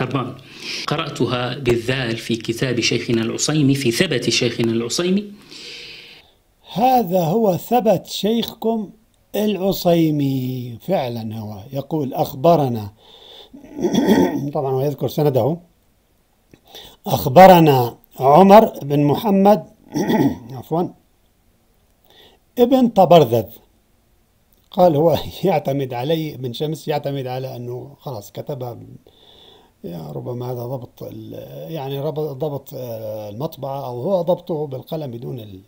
خربان قرأتها بالذال في كتاب شيخنا العصيمي في ثبت شيخنا العصيمي هذا هو ثبت شيخكم العصيمي فعلا هو يقول أخبرنا طبعا ويذكر سنده أخبرنا عمر بن محمد عفوا ابن طبرذذ قال هو يعتمد علي ابن شمس يعتمد على أنه خلاص كتبها يعني ربما هذا ضبط يعني ضبط آه، المطبعة أو هو ضبطه بالقلم بدون ال...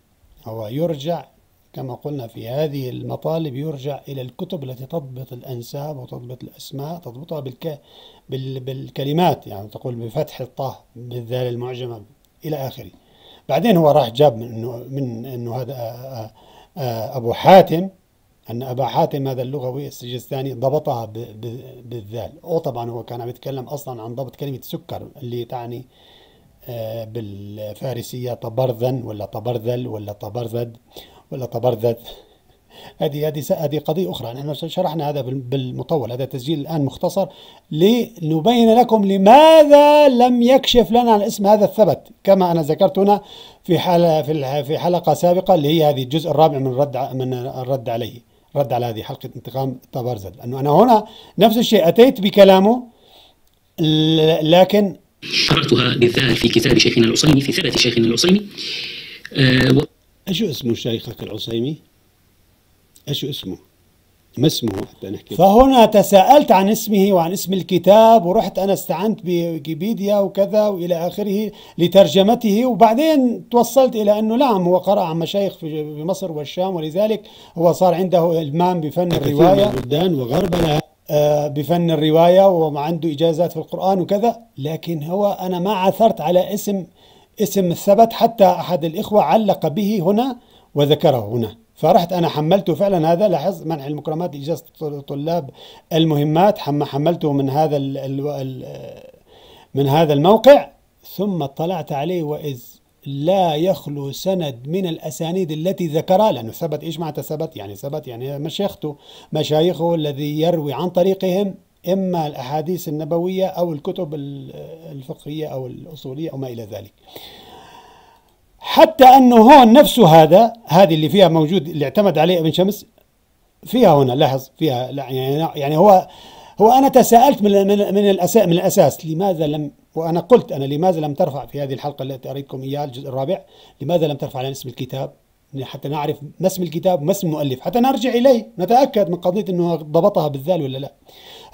هو يرجع كما قلنا في هذه المطالب يرجع إلى الكتب التي تضبط الأنساب وتضبط الأسماء تضبطها بالك... بال... بالكلمات يعني تقول بفتح الطه بالذال المعجمة إلى آخره بعدين هو راح جاب من أنه من أنه هذا آه، آه، أبو حاتم أن أبا حاتم هذا اللغوي السجستاني ضبطها بالذال أو طبعا هو كان عم يتكلم أصلا عن ضبط كلمة سكر اللي تعني آه، بالفارسية طبرذا ولا طبرذل ولا طبرذد ولا طبرذد هذه هذه هذه قضية أخرى نحن شرحنا هذا بالمطول هذا تسجيل الآن مختصر لنبين لكم لماذا لم يكشف لنا الاسم هذا الثبت كما أنا ذكرت هنا في حلقة في حلقة سابقة اللي هي هذه الجزء الرابع من الرد من الرد عليه رد على هذه حلقة انتقام تبرزل أنه أنا هنا نفس الشيء أتيت بكلامه لكن قرأتها بالذات في كتاب شيخنا العصيمي في ثبت شيخنا العصيمي أه و... أشو اسمه شيخك العصيمي؟ أشو اسمه؟ ما اسمه حتى نحكي فهنا تساءلت عن اسمه وعن اسم الكتاب ورحت انا استعنت بويكيبيديا وكذا والى اخره لترجمته وبعدين توصلت الى انه نعم هو قرا عن مشايخ في مصر والشام ولذلك هو صار عنده المام بفن الروايه بلدان وغربنا آه، بفن الروايه وعنده اجازات في القران وكذا لكن هو انا ما عثرت على اسم اسم ثبت حتى احد الاخوه علق به هنا وذكره هنا فرحت انا حملته فعلا هذا لاحظ منع المكرمات اجازه الطلاب المهمات حملته من هذا الـ الـ من هذا الموقع ثم اطلعت عليه واذ لا يخلو سند من الاسانيد التي ذكرها لانه ثبت ايش معناته ثبت يعني ثبت يعني مشيخته مشايخه الذي يروي عن طريقهم اما الاحاديث النبويه او الكتب الفقهيه او الاصوليه او ما الى ذلك. حتى أنه هون نفسه هذا هذه اللي فيها موجود اللي اعتمد عليه ابن شمس فيها هنا لاحظ فيها يعني يعني هو هو انا تساءلت من من الاساس من الاساس لماذا لم وانا قلت انا لماذا لم ترفع في هذه الحلقه التي اريدكم اياها الجزء الرابع لماذا لم ترفع على اسم الكتاب يعني حتى نعرف ما اسم الكتاب وما اسم المؤلف حتى نرجع إليه نتأكد من قضية أنه ضبطها بالذال ولا لا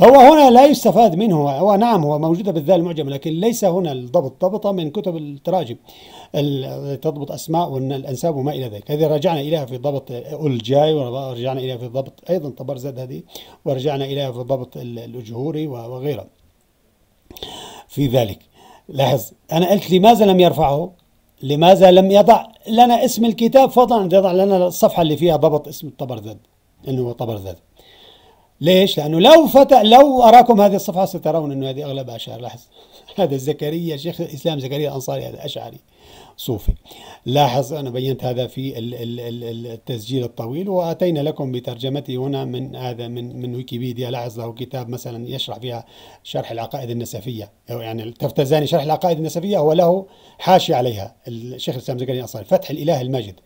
هو هنا لا يستفاد منه هو نعم هو موجودة بالذال معجم لكن ليس هنا الضبط ضبطة من كتب التراجم تضبط أسماء والأنساب وما إلى ذلك هذه رجعنا إليها في ضبط الجاي ورجعنا إليها في ضبط أيضا طبرزاد هذه ورجعنا إليها في ضبط الأجهوري وغيره في ذلك لاحظ أنا قلت لماذا لم يرفعه لماذا لم يضع لنا اسم الكتاب فضلا يضع لنا الصفحة اللي فيها ضبط اسم الطبرزاد أنه هو طبرزاد ليش؟ لأنه لو فتح لو أراكم هذه الصفحة سترون أنه هذه أغلبها أشعار لاحظ هذا زكريا شيخ الإسلام زكريا الأنصاري هذا أشعري صوفي لاحظ أنا بينت هذا في التسجيل الطويل وأتينا لكم بترجمته هنا من هذا من من ويكيبيديا لاحظ له كتاب مثلا يشرح فيها شرح العقائد النسفية يعني التفتزاني شرح العقائد النسفية هو له حاشي عليها الشيخ الإسلام زكريا الأنصاري فتح الإله المجد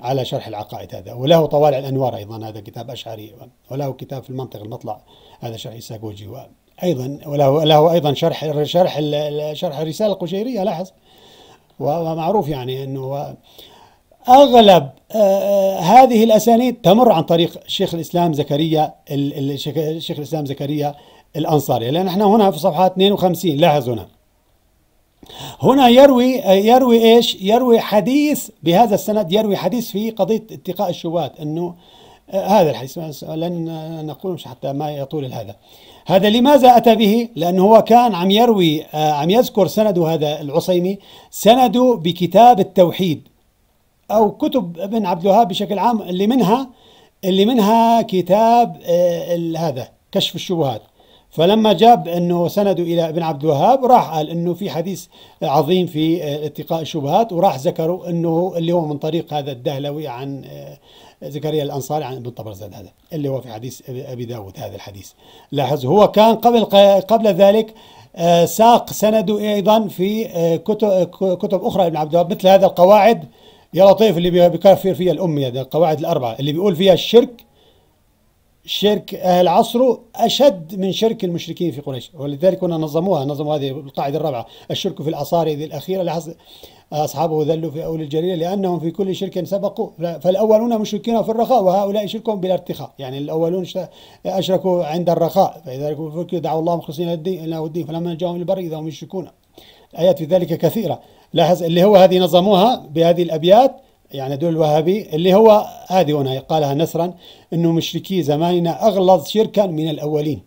على شرح العقائد هذا وله طوالع الأنوار أيضا هذا كتاب أشعري وله كتاب في المنطق المطلع هذا شرح إساق ايضا وله له ايضا شرح شرح شرح الرساله القشيريه لاحظ ومعروف يعني أنه أغلب آه، آه، هذه الأسانيد تمر عن طريق شيخ الإسلام زكريا الشيخ الإسلام زكريا الأنصاري لأن احنا هنا في صفحة 52 لاحظ هنا هنا يروي آه، يروي ايش؟ يروي حديث بهذا السند يروي حديث في قضيه اتقاء الشبهات انه هذا الحديث لن نقول حتى ما يطول هذا هذا لماذا أتى به؟ لأنه هو كان عم يروي آه، عم يذكر سند هذا العصيمي سنده بكتاب التوحيد أو كتب ابن عبد الوهاب بشكل عام اللي منها اللي منها كتاب آه، هذا كشف الشبهات فلما جاب انه سنده الى ابن عبد الوهاب راح قال انه في حديث عظيم في آه، اتقاء الشبهات وراح ذكروا انه اللي هو من طريق هذا الدهلوي عن زكريا الأنصاري عن ابن طبرزاد هذا اللي هو في حديث أبي داود هذا الحديث لاحظ هو كان قبل قبل ذلك آه، ساق سنده أيضا في آه، كتب, آه، كتب أخرى ابن عبد الوهاب مثل هذا القواعد يا لطيف اللي بيكفر فيها الأمية القواعد الأربعة اللي بيقول فيها الشرك شرك أهل عصره أشد من شرك المشركين في قريش ولذلك كنا نظموها نظموا هذه القاعدة الرابعة الشرك في الأصاري ذي الأخيرة لاحظ أصحابه ذلوا في أول الجريرة لأنهم في كل شرك سبقوا فالأولون مشركين في الرخاء وهؤلاء شركهم بلا ارتخاء يعني الأولون أشركوا عند الرخاء فلذلك دعوا الله مخلصين له الدين فلما جاءهم البر إذا هم يشركون الآيات في ذلك كثيرة لاحظ اللي هو هذه نظموها بهذه الأبيات يعني دول الوهابي اللي هو هذه هنا قالها نسرا انه مشركي زماننا اغلظ شركا من الاولين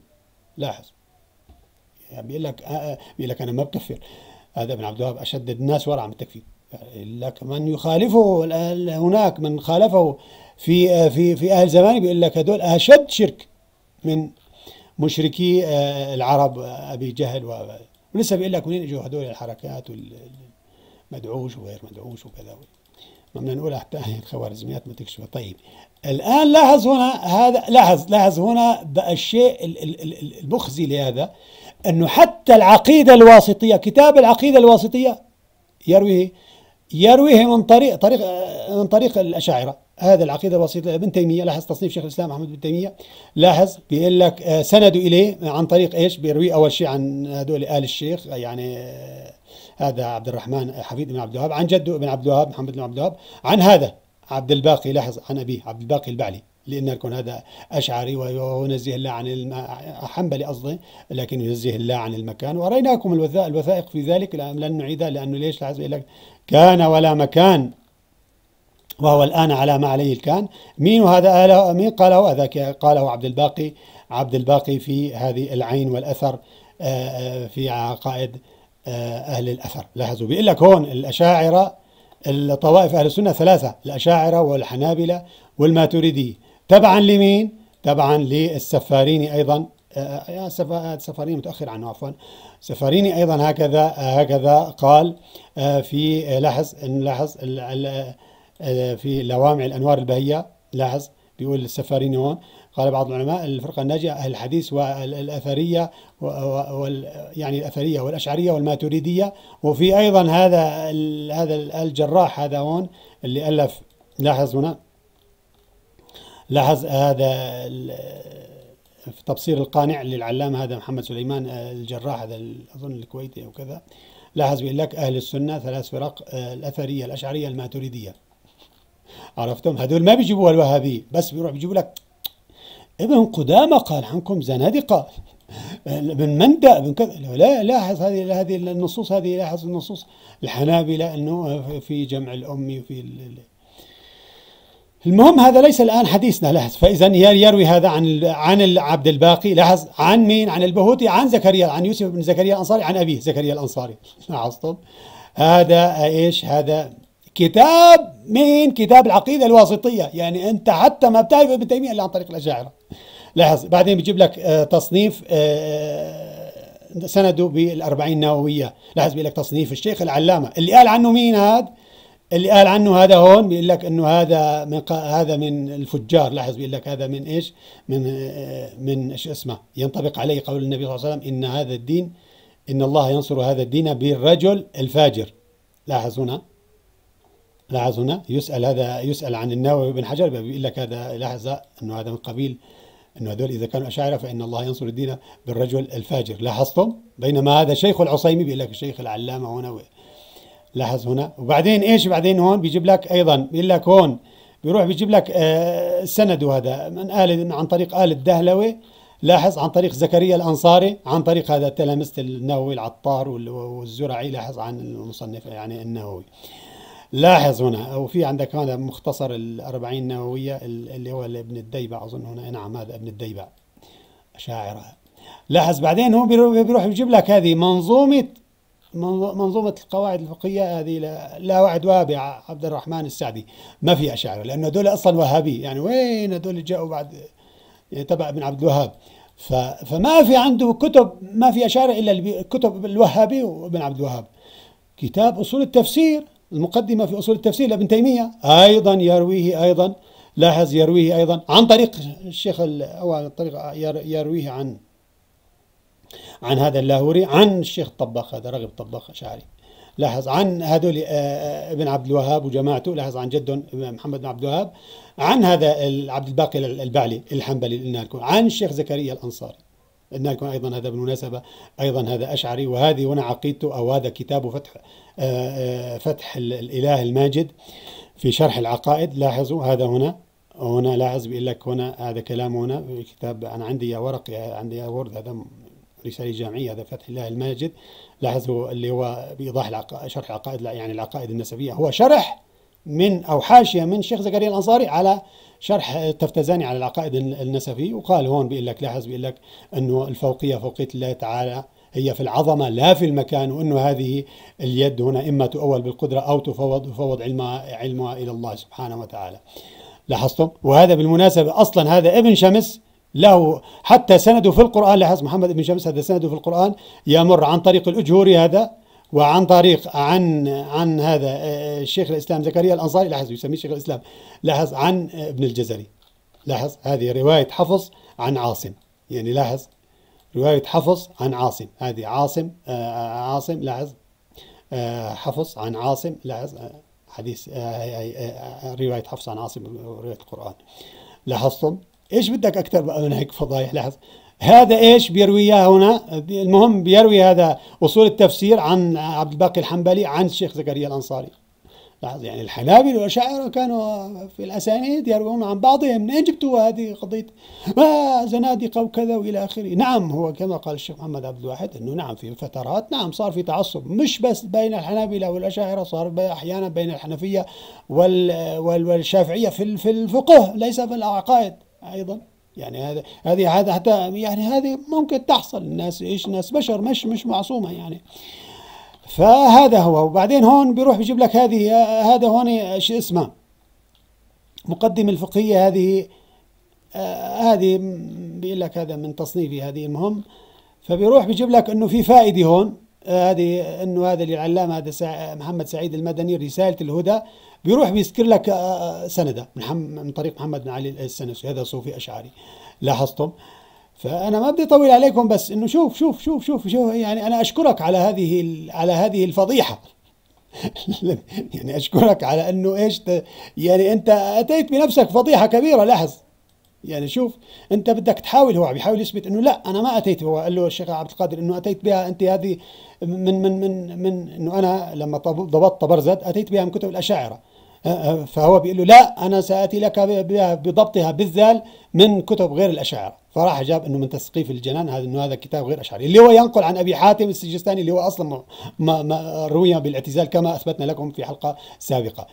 لاحظ يعني بيقول لك آه، آه، بيقول لك انا ما بكفر هذا ابن عبد الوهاب أشد الناس ورعا بالتكفير لك من يخالفه هناك من خالفه في في في اهل زمانه بيقول لك هدول اشد شرك من مشركي آه، العرب آه، ابي جهل و ولسه بيقول لك منين اجوا هدول الحركات والمدعوش وغير مدعوش وكذا ما بدنا نقول حتى الخوارزميات ما تكشف طيب الان لاحظ هنا هذا لاحظ لاحظ هنا بقى الشيء المخزي لهذا أنه حتى العقيدة الواسطية كتاب العقيدة الواسطية يرويه يرويه من طريق طريق من طريق الأشاعرة هذا العقيدة الواسطية ابن تيمية لاحظ تصنيف شيخ الإسلام أحمد بن تيمية لاحظ بيقول لك آه، سندوا إليه عن طريق إيش بيروي أول شيء عن هذول آل الشيخ يعني آه، هذا عبد الرحمن حفيد بن عبد الوهاب عن جده بن عبد الوهاب محمد بن عبد الوهاب عن هذا عبد الباقي لاحظ عن أبيه عبد الباقي البعلي لأن يكون هذا أشعري وينزه الله عن الم... حنبلي قصدي لكن ينزه الله عن المكان وأريناكم الوثائق في ذلك لن نعيدها لأنه ليش لحسب لك كان ولا مكان وهو الآن على ما عليه الكان مين هذا قاله مين قاله هذا قاله عبد الباقي عبد الباقي في هذه العين والأثر آه، آه، في عقائد آه، أهل الأثر لاحظوا بيقول لك هون الأشاعرة الطوائف أهل السنة ثلاثة الأشاعرة والحنابلة والماتريدية تبعا لمين؟ تبعا للسفاريني أيضا آه، آه، يا آه، سفاريني متأخر عنه عفوا سفاريني أيضا هكذا هكذا قال في لاحظ لاحظ في لوامع الأنوار البهية لاحظ بيقول السفاريني هون قال بعض العلماء الفرقة الناجية أهل الحديث والأثرية وال يعني الأثرية والأشعرية والماتريدية وفي أيضا هذا هذا الجراح هذا هون اللي ألف لاحظ هنا لاحظ هذا في تبصير القانع للعلامة هذا محمد سليمان آه، الجراح هذا أظن الكويتي أو كذا لاحظ بيقول لك أهل السنة ثلاث فرق آه، الأثرية الأشعرية الماتريدية عرفتم هذول ما بيجيبوها الوهابي بس بيروح بيجيبوا لك ابن قدامة قال عنكم زنادقة ابن مندى ابن كذا لا لاحظ هذه هذه النصوص هذه لاحظ النصوص الحنابلة انه في جمع الامي وفي المهم هذا ليس الآن حديثنا لاحظ فإذا يروي هذا عن عن عبد الباقي لاحظ عن مين عن البهوتي عن زكريا عن يوسف بن زكريا الأنصاري عن أبيه زكريا الأنصاري لاحظتم هذا إيش هذا كتاب مين كتاب العقيدة الواسطية يعني أنت حتى ما بتعرف ابن تيمية إلا عن طريق الأشاعرة لاحظ بعدين بيجيب لك آه، تصنيف آه، آه، سنده بالأربعين نووية لاحظ بيقول لك تصنيف الشيخ العلامة اللي قال عنه مين هذا اللي قال عنه هذا هون بيقول لك انه هذا من هذا من الفجار لاحظ بيقول لك هذا من ايش من من ايش اسمه ينطبق عليه قول النبي صلى الله عليه وسلم ان هذا الدين ان الله ينصر هذا الدين بالرجل الفاجر لاحظ هنا لاحظ هنا يسال هذا يسال عن النووي بن حجر بيقول لك هذا لاحظ انه هذا من قبيل انه هذول اذا كانوا اشاعره فان الله ينصر الدين بالرجل الفاجر لاحظتم بينما هذا شيخ العصيمي بيقول لك الشيخ العلامه هنا لاحظ هنا وبعدين ايش بعدين هون بيجيب لك ايضا بيقول لك هون بيروح بيجيب لك آه سند هذا من آل عن طريق آل الدهلوي لاحظ عن طريق زكريا الأنصاري عن طريق هذا تلامذة النووي العطار والزرعي لاحظ عن المصنف يعني النووي لاحظ هنا وفي عندك هذا مختصر الأربعين نووية اللي هو ابن الديبع أظن هنا نعم هذا ابن الديبع شاعرها لاحظ بعدين هو بيروح بيجيب لك هذه منظومة منظومة القواعد الفقهية هذه لا وعد وهابي عبد الرحمن السعدي ما في أشاعرة لأنه دول أصلا وهابي يعني وين هذول جاءوا بعد يعني تبع ابن عبد الوهاب فما في عنده كتب ما في أشاعرة إلا كتب الوهابي وابن عبد الوهاب كتاب أصول التفسير المقدمة في أصول التفسير لابن تيمية أيضا يرويه أيضا لاحظ يرويه أيضا عن طريق الشيخ أو عن طريق يرويه عن عن هذا اللاهوري عن الشيخ الطباخ هذا رغب طباخ أشعري لاحظ عن هذول آه، آه، ابن عبد الوهاب وجماعته لاحظ عن جدهم آه، محمد بن عبد الوهاب عن هذا عبد الباقي البعلي الحنبلي قلنا لكم عن الشيخ زكريا الأنصاري قلنا لكم أيضا هذا بالمناسبة أيضا هذا أشعري وهذه وأنا عقيدته أو هذا كتابه فتح فتح الإله الماجد في شرح العقائد لاحظوا هذا هنا هنا لاحظ بيقول لك هنا هذا كلام هنا كتاب أنا عندي يا يا عندي يا ورد هذا رسالة جامعية هذا فتح الله الماجد لاحظوا اللي هو بإيضاح العق... شرح العقائد يعني العقائد النسبية هو شرح من أو حاشية من شيخ زكريا الأنصاري على شرح التفتزاني على العقائد النسفي وقال هون بيقول لك لاحظ بيقول لك أنه الفوقية فوقية الله تعالى هي في العظمة لا في المكان وأنه هذه اليد هنا إما تؤول بالقدرة أو تفوض يفوض علمها علمها إلى الله سبحانه وتعالى لاحظتم وهذا بالمناسبة أصلا هذا ابن شمس له حتى سنده في القرآن لاحظ محمد بن شمس هذا سنده في القرآن يمر عن طريق الأجهوري هذا وعن طريق عن عن هذا آه، آه، الشيخ الإسلام زكريا الأنصاري لاحظ يسميه شيخ الإسلام لاحظ عن ابن الجزري لاحظ هذه رواية حفص عن عاصم يعني لاحظ رواية حفص عن عاصم هذه عاصم آه، عاصم لاحظ حفص عن عاصم لاحظ حديث رواية حفص عن عاصم رواية القرآن لاحظتم ايش بدك اكثر بقى من هيك فضايح لحظه هذا ايش بيرويها هنا المهم بيروي هذا اصول التفسير عن عبد الباقي الحنبلي عن الشيخ زكريا الانصاري لحظة يعني الحنابل والأشاعرة كانوا في الأسانيد يروون عن بعضهم منين جبتوا هذه قضية آه زنادقة وكذا وإلى آخره نعم هو كما قال الشيخ محمد عبد الواحد أنه نعم في فترات نعم صار في تعصب مش بس بين الحنابلة والأشاعرة صار أحيانا بين الحنفية والشافعية في الفقه ليس في العقائد ايضا يعني هذا هذه هذا حتى يعني هذه ممكن تحصل الناس ايش ناس بشر مش مش معصومه يعني فهذا هو وبعدين هون بيروح بيجيب لك هذه هذا هون شو اسمه مقدم الفقهيه هذه آه، هذه بيقول لك هذا من تصنيفي هذه المهم فبيروح بيجيب لك انه في فائده هون آه، هذه انه هذا للعلامه هذا محمد سعيد المدني رساله الهدى بيروح بيذكر لك آه، آه، سنده من, من طريق محمد بن علي السنسي هذا صوفي اشعري لاحظتم فانا ما بدي اطول عليكم بس انه شوف شوف شوف شوف شوف يعني انا اشكرك على هذه على هذه الفضيحه يعني اشكرك على انه ايش يعني انت اتيت بنفسك فضيحه كبيره لاحظ يعني شوف انت بدك تحاول هو عم يحاول يثبت انه لا انا ما اتيت هو قال له الشيخ عبد القادر انه اتيت بها انت هذه من من من من انه انا لما ضبطت برزت اتيت بها من كتب الاشاعره آه، آه، فهو بيقول له لا أنا سآتي لك بضبطها بالذال من كتب غير الأشاعرة فراح جاب انه من تسقيف الجنان هذا انه هذا كتاب غير اشعري اللي هو ينقل عن ابي حاتم السجستاني اللي هو اصلا ما, ما روي بالاعتزال كما اثبتنا لكم في حلقه سابقه.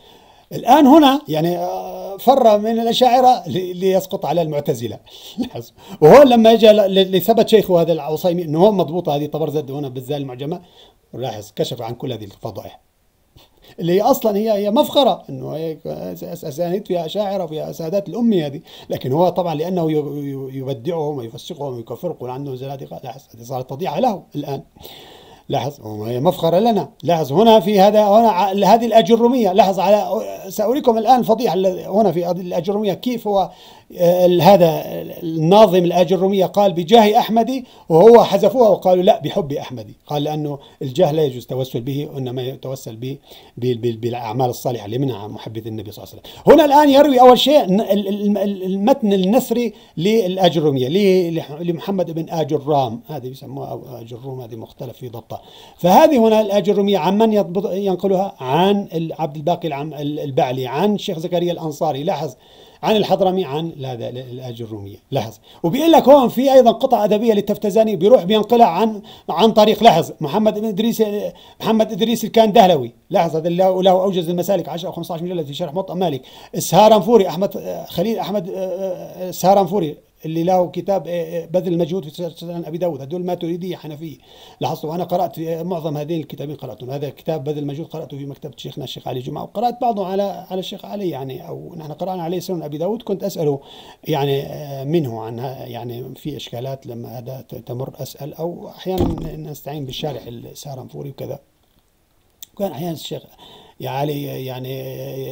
الان هنا يعني آه، فر من الاشاعره ليسقط على المعتزله وهون لما اجى لثبت شيخه هذا العصيمي انه هو مضبوطه هذه طبرزد هنا بالذال المعجمه راح كشف عن كل هذه الفضائح اللي هي اصلا هي هي مفخره انه هي اسانيد فيها اشاعره وفيها سادات الامي هذه لكن هو طبعا لانه يبدعهم ويفسقهم ويكفرهم ويقول عنهم زنادقه لاحظ هذه صارت فضيحه له الان لاحظ هي مفخرة لنا لاحظ هنا في هذا هنا هذه الاجروميه لاحظ على سأريكم الآن فضيحة هنا في الاجروميه كيف هو آه، هذا الناظم الرومية قال بجاه أحمدي وهو حذفوها وقالوا لا بحب أحمدي قال لأنه الجاه لا يجوز توسل به وإنما يتوسل به بالأعمال الصالحة اللي منها محبة النبي صلى الله عليه وسلم هنا الآن يروي أول شيء المتن النثري الرومية لمحمد بن رام هذه يسموها أو أجروم هذه مختلف في ضبطها فهذه هنا الرومية عن من ينقلها عن عبد الباقي البعلي عن الشيخ زكريا الأنصاري لاحظ عن الحضرمي عن الاج الروميه لاحظ وبيقول لك هون في ايضا قطع ادبيه للتفتزاني بيروح بينقلها عن عن طريق لاحظ محمد بن ادريس محمد ادريس كان دهلوي لاحظ هذا له اوجز المسالك 10 او 15 مجلد في شرح موطأ مالك السهارنفوري احمد خليل احمد آه، آه، آه، السهارنفوري اللي له كتاب آه، آه، بذل المجهود في سنن ابي داود هدول ما تريدي حنفيه لاحظتوا انا قرات آه، معظم هذين الكتابين قراتهم هذا كتاب بذل المجهود قراته في مكتبه شيخنا الشيخ علي جمعه وقرات بعضه على على الشيخ علي يعني او نحن قرانا عليه سنن ابي داود كنت اساله يعني منه عنها يعني في اشكالات لما هذا تمر اسال او احيانا نستعين بالشارح السهرنفوري وكذا كان احيانا الشيخ يا علي يعني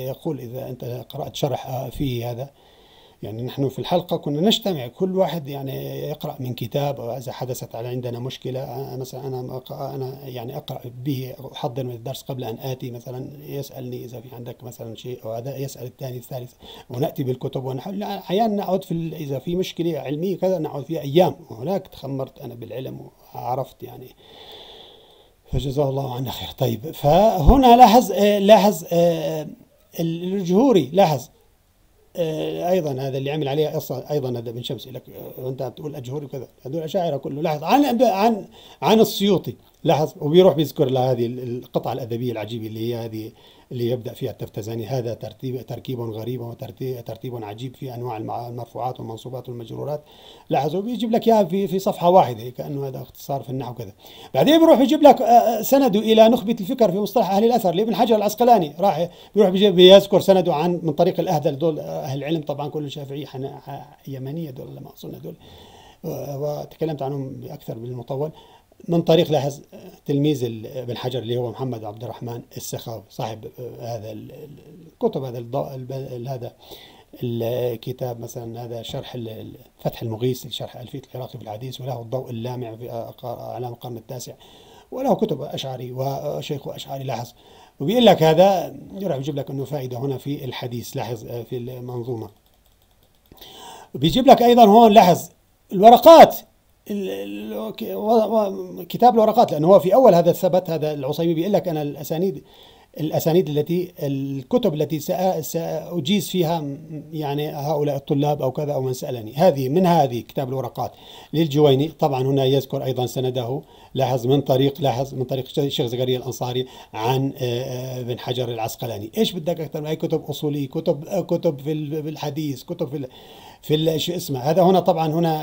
يقول اذا انت قرات شرح فيه هذا يعني نحن في الحلقة كنا نجتمع كل واحد يعني يقرأ من كتاب أو إذا حدثت على عندنا مشكلة مثلا أنا أنا يعني أقرأ به أحضر من الدرس قبل أن آتي مثلا يسألني إذا في عندك مثلا شيء أو هذا يسأل الثاني الثالث ونأتي بالكتب ونحل أحيانا نقعد في إذا في مشكلة علمية كذا نقعد فيها أيام وهناك تخمرت أنا بالعلم وعرفت يعني فجزاه الله عنا خير طيب فهنا لاحظ آه، لاحظ آه، الجهوري لاحظ آه، ايضا هذا اللي عمل عليها قصه ايضا هذا ابن شمس لك آه، انت بتقول اجهوري وكذا هذول اشاعره كله لاحظ عن عن عن السيوطي لاحظ وبيروح بيذكر لهذه القطعة الأدبية العجيبة اللي هي هذه اللي يبدأ فيها التفتزاني هذا ترتيب تركيب غريب وترتيب عجيب في أنواع المرفوعات والمنصوبات والمجرورات لاحظوا بيجيب لك إياها في في صفحة واحدة كأنه هذا اختصار في النحو كذا بعدين بيروح بيجيب لك آه، آه، سنده إلى نخبة الفكر في مصطلح أهل الأثر لابن حجر العسقلاني راح بيروح بيجيب بيذكر سنده عن من طريق الأهدل دول أهل العلم طبعا كل شافعية يمنية دول لما أظن دول وتكلمت عنهم أكثر بالمطول من طريق لاحظ تلميذ ابن حجر اللي هو محمد عبد الرحمن السخاوي صاحب هذا الكتب هذا هذا الكتاب مثلا هذا شرح فتح المغيث لشرح ألفية العراقي بالحديث وله الضوء اللامع في أعلام آه، القرن التاسع وله كتب أشعري وشيخ أشعري لاحظ وبيقول لك هذا يروح يجيب لك أنه فائدة هنا في الحديث لاحظ آه، في المنظومة بيجيب لك أيضا هون لاحظ الورقات كتاب الورقات لانه هو في اول هذا الثبت هذا العصيبي بيقول لك انا الاسانيد الاسانيد التي الكتب التي ساجيز فيها يعني هؤلاء الطلاب او كذا او من سالني هذه من هذه كتاب الورقات للجويني طبعا هنا يذكر ايضا سنده لاحظ من طريق لاحظ من طريق الشيخ زكريا الانصاري عن آه، آه، ابن حجر العسقلاني ايش بدك اكثر من اي كتب اصوليه كتب آه، كتب في الحديث كتب في في شو اسمه هذا هنا طبعا هنا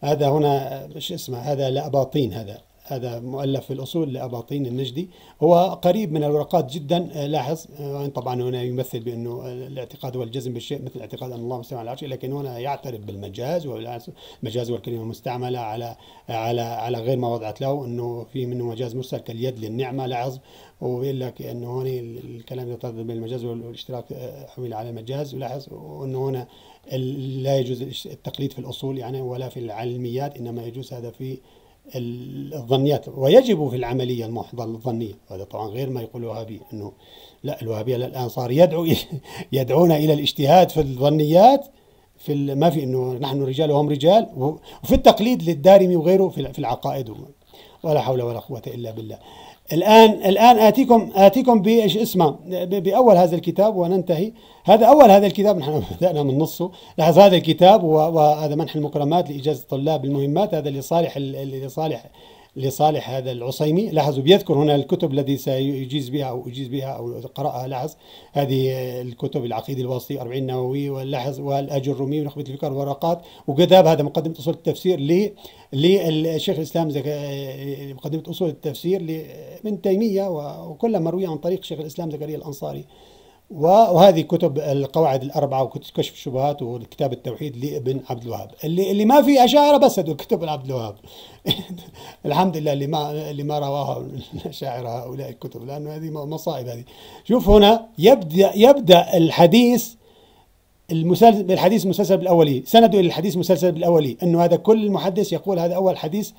هذا هنا شو اسمه هذا الاباطين هذا هذا مؤلف في الأصول لأباطين النجدي هو قريب من الورقات جدا آه، لاحظ آه، طبعا هنا يمثل بأنه الاعتقاد والجزم بالشيء مثل اعتقاد أن الله مستوى على العرش لكن هنا يعترف بالمجاز والمجاز والكلمة المستعملة على على على غير ما وضعت له أنه في منه مجاز مرسل كاليد للنعمة لاحظ وبيقول لك انه هون الكلام بين بالمجاز والاشتراك آه، حمل على المجاز ولاحظ انه هنا لا يجوز التقليد في الاصول يعني ولا في العلميات انما يجوز هذا في الظنيات ويجب في العملية الظنية وهذا طبعا غير ما يقول الوهابية أنه لا الوهابية الآن صار يدعو يدعون إلى الاجتهاد في الظنيات في ما في أنه نحن رجال وهم رجال وفي التقليد للدارمي وغيره في العقائد ولا حول ولا قوة إلا بالله الآن الآن آتيكم آتيكم بإيش اسمه بأول هذا الكتاب وننتهي هذا أول هذا الكتاب نحن بدأنا من نصه لاحظ هذا الكتاب وهذا منح المكرمات لإجازة طلاب المهمات هذا لصالح لصالح لصالح هذا العصيمي لاحظوا بيذكر هنا الكتب الذي سيجيز بها أو أجيز بها أو قرأها لاحظ هذه الكتب العقيد الواسطي 40 نووي واللاحظ الرومي ونخبة الفكر والورقات وكذاب هذا مقدمة أصول التفسير للشيخ الإسلام زك... مقدمة أصول التفسير من تيمية وكلها مروية عن طريق شيخ الإسلام زكريا الأنصاري وهذه كتب القواعد الأربعة وكتب كشف الشبهات وكتاب التوحيد لابن عبد الوهاب اللي اللي ما في أشاعرة بس هذول كتب عبد الوهاب الحمد لله اللي ما اللي ما رواها الأشاعرة هؤلاء الكتب لأنه هذه مصائب هذه شوف هنا يبدأ يبدأ الحديث المسلسل بالحديث المسلسل بالأولي سند إلى الحديث المسلسل بالأولي أنه هذا كل محدث يقول هذا أول حديث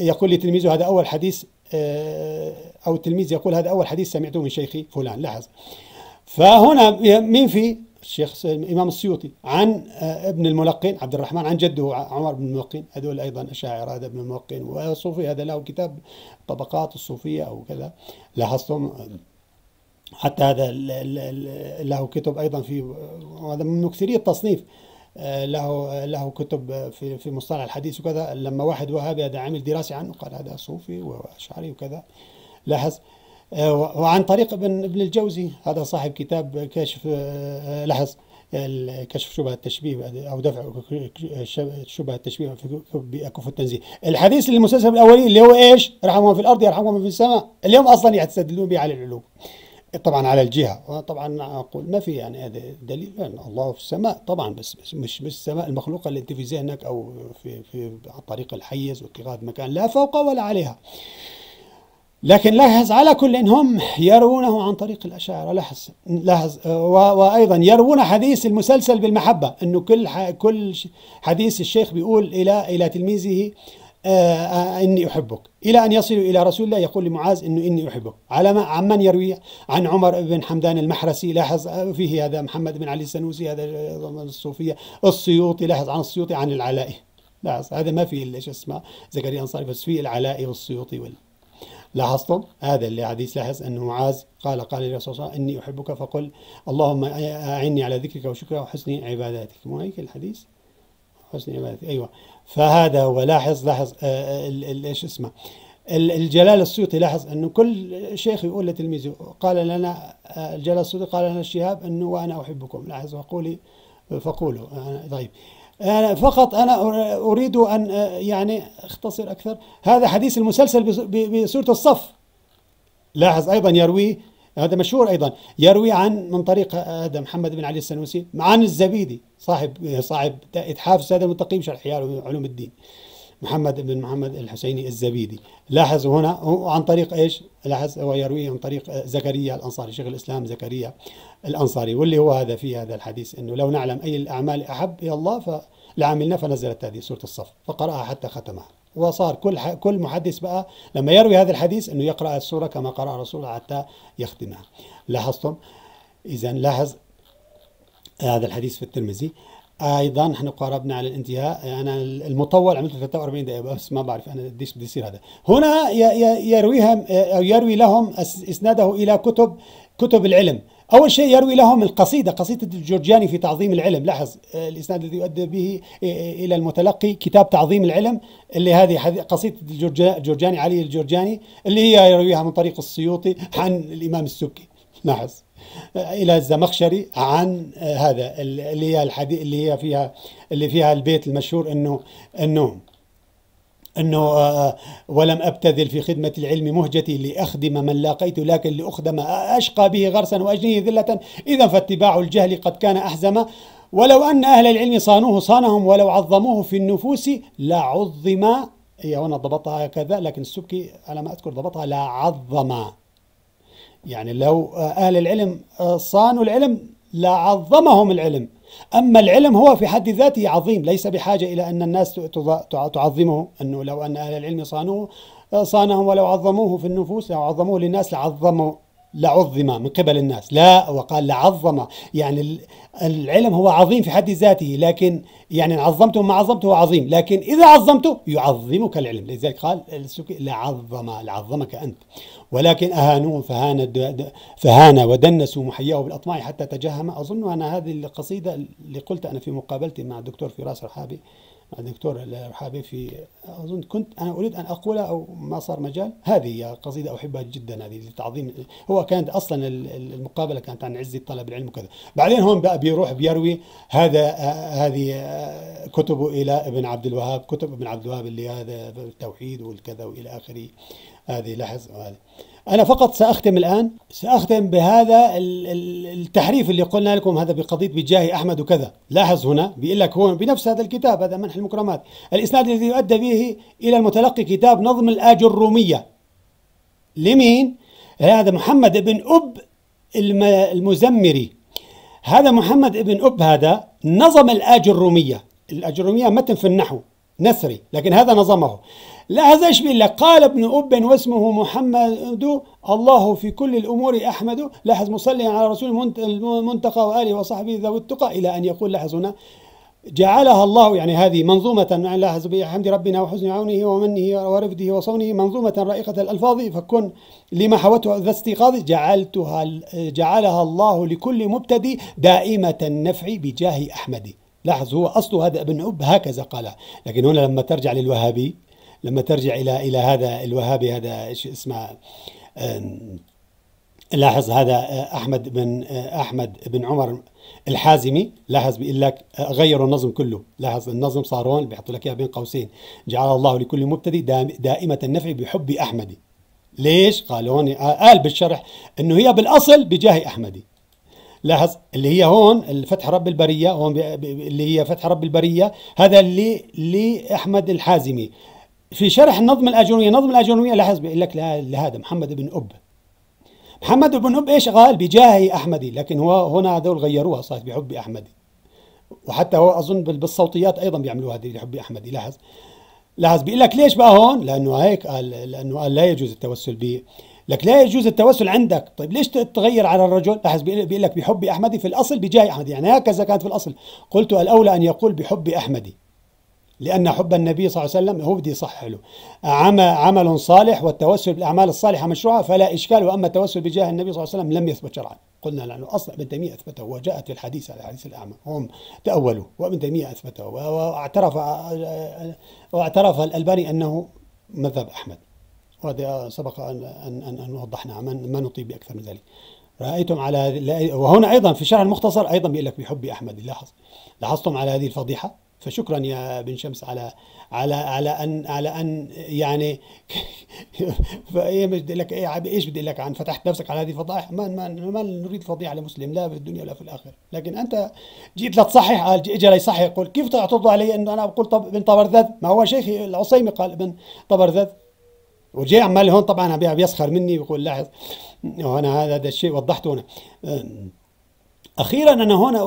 يقول لتلميذه هذا أول حديث آه، أو التلميذ يقول هذا أول حديث سمعته من شيخي فلان لاحظ فهنا مين في الشيخ الإمام السيوطي عن آه، ابن الملقين عبد الرحمن عن جده عمر بن الملقين هذول أيضا أشاعر هذا ابن الملقين وصوفي هذا له كتاب طبقات الصوفية أو كذا لاحظتم حتى هذا له كتب أيضا في هذا من مكثري التصنيف آه، له له كتب في في مصطلح الحديث وكذا لما واحد وهابي هذا عمل دراسه عنه قال هذا صوفي واشعري وكذا لاحظ آه، وعن طريق ابن ابن الجوزي هذا صاحب كتاب كشف آه، آه، لحظ كشف شبهة التشبيه أو دفع شبهة التشبيه بأكف التنزيه الحديث المسلسل الأولي اللي هو إيش رحمهم في الأرض يرحمهم في السماء اليوم أصلا يستدلون به على العلوم طبعا على الجهه طبعا اقول ما في يعني هذا دليل يعني الله في السماء طبعا بس, بس مش مش السماء المخلوقه اللي انت في ذهنك او في في عن طريق الحيز واتخاذ مكان لا فوق ولا عليها لكن لاحظ على كل انهم هم يروونه عن طريق الأشاعرة لاحظ لاحظ وأيضا يروون حديث المسلسل بالمحبة أنه كل كل حديث الشيخ بيقول إلى إلى تلميذه آه، آه، إني أحبك إلى أن يصلوا إلى رسول الله يقول لمعاذ إنه إني أحبك على ما عن من يروي عن عمر بن حمدان المحرسي لاحظ آه، فيه هذا محمد بن علي السنوسي هذا الصوفية السيوطي لاحظ عن السيوطي عن العلائي لاحظ هذا ما فيه شو اسمه زكريا أنصاري بس فيه العلائي والسيوطي وال لاحظتم هذا اللي حديث لاحظ انه معاذ قال قال للرسول صلى الله عليه وسلم إني أحبك فقل اللهم أعني على ذكرك وشكرك وحسن عباداتك مو هيك الحديث حسن عبادتك أيوة فهذا هو لاحظ لاحظ آه، ايش اسمه الجلال السيوطي لاحظ انه كل شيخ يقول لتلميذه قال لنا آه، الجلال السيوطي قال لنا الشهاب انه وانا احبكم لاحظ وقولي فقولوا آه، طيب فقط أنا أريد أن آه، يعني أختصر أكثر هذا حديث المسلسل بسورة الصف لاحظ أيضا يرويه هذا مشهور أيضا يروي عن من طريق آه، هذا محمد بن علي السنوسي عن الزبيدي صاحب صاحب إتحاف السادة المتقين شرح علوم الدين محمد بن محمد الحسيني الزبيدي لاحظوا هنا عن طريق ايش لاحظ هو يرويه عن طريق زكريا الانصاري شيخ الاسلام زكريا الانصاري واللي هو هذا في هذا الحديث انه لو نعلم اي الاعمال احب الى الله فلعملنا فنزلت هذه سوره الصف فقراها حتى ختمها وصار كل كل محدث بقى لما يروي هذا الحديث انه يقرا السوره كما قرا رسول الله حتى يختمها لاحظتم اذا لاحظ هذا الحديث في الترمذي ايضا نحن قاربنا على الانتهاء انا المطول عملته 43 دقيقه بس ما بعرف انا قديش بده يصير هذا هنا يرويها او آه، يروي لهم اسناده الى كتب كتب العلم أول شيء يروي لهم القصيدة قصيدة الجورجياني في تعظيم العلم لاحظ آه، الإسناد الذي يؤدى به آه، إلى المتلقي كتاب تعظيم العلم اللي هذه قصيدة الجورجاني علي الجورجاني اللي هي يرويها من طريق السيوطي عن الإمام السبكي لاحظ الى الزمخشري عن آه، هذا اللي هي الحديث اللي هي فيها اللي فيها البيت المشهور انه انه انه آه، آه، ولم ابتذل في خدمه العلم مهجتي لاخدم من لاقيت لكن لاخدم اشقى به غرسا واجنيه ذله اذا فاتباع الجهل قد كان احزم ولو ان اهل العلم صانوه صانهم ولو عظموه في النفوس لعظم هي هنا ضبطها كذا لكن السبكي على ما اذكر ضبطها لعظم يعني لو آه، أهل العلم آه، صانوا العلم لعظمهم العلم أما العلم هو في حد ذاته عظيم ليس بحاجة إلى أن الناس تعظمه أنه لو أن أهل العلم صانوه آه، صانهم ولو عظموه في النفوس لو عظموه للناس لعظموا لعظم من قبل الناس لا وقال لعظم يعني العلم هو عظيم في حد ذاته لكن يعني عظمته ما عظمته عظيم لكن إذا عظمته يعظمك العلم لذلك قال السكي لعظم لعظمك أنت ولكن أهانوه فهان فهان ودنسوا محياه بالأطماع حتى تجهم أظن أن هذه القصيدة اللي قلت أنا في مقابلتي مع الدكتور فراس رحابي الدكتور في اظن كنت انا اريد ان اقولها او ما صار مجال هذه قصيده احبها جدا هذه لتعظيم هو كانت اصلا المقابله كانت عن عز طلب العلم وكذا بعدين هون بقى بيروح بيروي هذا هذه كتبه الى ابن عبد الوهاب كتب ابن عبد الوهاب اللي هذا التوحيد والكذا والى اخره هذه لاحظ هذه أنا فقط سأختم الآن سأختم بهذا التحريف اللي قلنا لكم هذا بقضية بجاه أحمد وكذا لاحظ هنا بيقول لك هون بنفس هذا الكتاب هذا منح المكرمات الإسناد الذي يؤدى به إلى المتلقي كتاب نظم الاج الروميه لمين؟ هذا محمد بن أب المزمري هذا محمد بن أب هذا نظم الاج الروميه الاج الروميه متن في النحو نثري لكن هذا نظمه هذا ايش بيقول لك قال ابن اب واسمه محمد الله في كل الامور احمد لاحظ مصليا على رسول المنتقى واله وصحبه ذوي التقى الى ان يقول لاحظ هنا جعلها الله يعني هذه منظومة يعني لاحظ بحمد ربنا وحسن عونه ومنه ورفده وصونه منظومة رائقة الألفاظ فكن لما حوته ذا استيقاظ جعلتها جعلها الله لكل مبتدي دائمة النفع بجاه أحمد لاحظ هو أصل هذا ابن أب هكذا قال لكن هنا لما ترجع للوهابي لما ترجع الى الى هذا الوهابي هذا ايش اسمه لاحظ هذا آه، احمد بن آه، احمد بن عمر الحازمي لاحظ بيقول لك آه، غيروا النظم كله لاحظ النظم صار هون بيحطوا لك اياها بين قوسين جعل الله لكل مبتدئ دائمه النفع بحب احمدي ليش قال هون قال بالشرح انه هي بالاصل بجاه احمدي لاحظ اللي هي هون الفتح رب البريه هون اللي هي فتح رب البريه هذا اللي لاحمد الحازمي في شرح النظم الاجنبيه نظم الاجنبيه لاحظ بيقول لك لهذا محمد بن أب محمد بن أب إيش قال بجاهي أحمدي لكن هو هنا هذول غيروها صارت بحب أحمدي وحتى هو أظن بالصوتيات أيضا بيعملوها هذه بحب أحمدي لاحظ لاحظ بيقول لك ليش بقى هون لأنه هيك قال لأنه قال لا يجوز التوسل به لك لا يجوز التوسل عندك طيب ليش تتغير على الرجل لاحظ بيقول لك بحب أحمدي في الأصل بجاه أحمدي يعني هكذا كانت في الأصل قلت الأولى أن يقول بحب أحمدي لأن حب النبي صلى الله عليه وسلم هو بدي يصح له عمل صالح والتوسل بالأعمال الصالحة مشروعة فلا إشكال وأما التوسل بجاه النبي صلى الله عليه وسلم لم يثبت شرعا قلنا لأنه أصل ابن تيمية أثبته وجاءت في الحديث على حديث الأعمى هم تأولوا وابن تيمية أثبته واعترف واعترف الألباني أنه مذهب أحمد وهذا سبق أن أن أن وضحنا ما نطيب بأكثر من ذلك رأيتم على وهنا أيضا في شرح المختصر أيضا بيقول لك بحب أحمد لاحظ لاحظتم على هذه الفضيحة فشكرا يا بن شمس على على على ان على ان يعني فايه بدي لك ايه ايش بدي لك عن فتحت نفسك على هذه الفضائح ما ما ما نريد فضيحه لمسلم لا في الدنيا ولا في الاخره لكن انت جيت لتصحح قال اجى ليصحح يقول كيف تعترض علي انه انا بقول طب ابن طبرذذ ما هو شيخي العصيمي قال ابن طبرذذ وجاي عمال هون طبعا بيسخر مني ويقول لاحظ وانا هذا الشيء وضحته هنا اخيرا انا هنا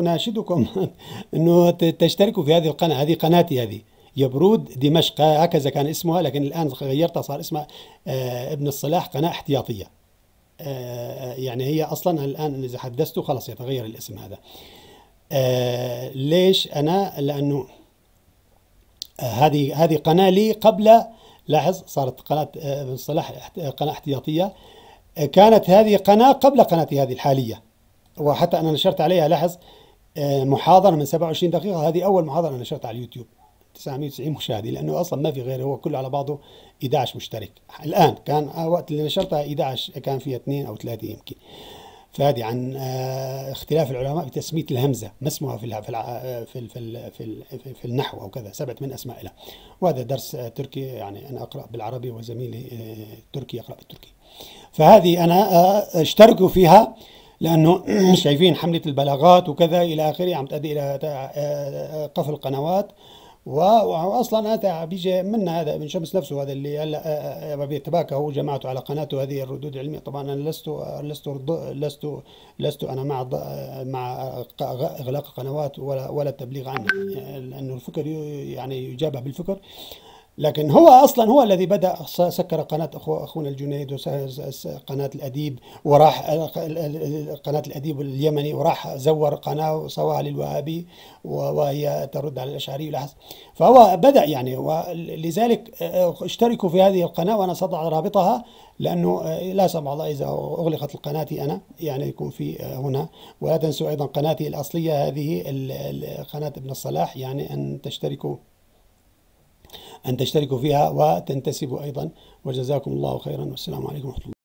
اناشدكم انه تشتركوا في هذه القناه هذه قناتي هذه يبرود دمشق هكذا كان اسمها لكن الان غيرتها صار اسمها آه، ابن الصلاح قناه احتياطيه آه، يعني هي اصلا الان اذا حدثته خلاص يتغير الاسم هذا آه، ليش انا لانه هذه هذه قناه لي قبل لاحظ صارت قناه ابن الصلاح قناه احتياطيه كانت هذه قناه قبل قناتي هذه الحاليه وحتى انا نشرت عليها لاحظ آه، محاضره من 27 دقيقه هذه اول محاضره انا نشرتها على اليوتيوب 990 مشاهده لانه اصلا ما في غيره هو كله على بعضه 11 مشترك الان كان آه، وقت اللي نشرتها 11 كان فيها اثنين او ثلاثه يمكن فهذه عن آه، اختلاف العلماء بتسميه الهمزه ما اسمها في في في في في النحو او كذا سبعه من اسماء لها وهذا درس تركي يعني انا اقرا بالعربي وزميلي تركي يقرا بالتركي فهذه انا اشتركوا فيها لانه شايفين حمله البلاغات وكذا الى اخره عم تؤدي الى آه، قفل قنوات واصلا هذا بيجي من هذا ابن شمس نفسه هذا اللي هلا آه، آه، بيتباكى تباكى هو جماعته على قناته هذه الردود العلميه طبعا انا لست لست لست لست انا مع مع اغلاق قنوات ولا ولا التبليغ عنها يعني لانه الفكر يعني يجابه بالفكر لكن هو اصلا هو الذي بدا سكر قناه أخو اخونا الجنيد قناه الاديب وراح قناه الاديب اليمني وراح زور قناه وصوها للوهابي وهي ترد على الاشعري لاحظ فهو بدا يعني ولذلك اشتركوا في هذه القناه وانا ساضع رابطها لانه لا سمح الله اذا اغلقت قناتي انا يعني يكون في هنا ولا تنسوا ايضا قناتي الاصليه هذه قناه ابن الصلاح يعني ان تشتركوا أن تشتركوا فيها وتنتسبوا أيضا وجزاكم الله خيرا والسلام عليكم ورحمة الله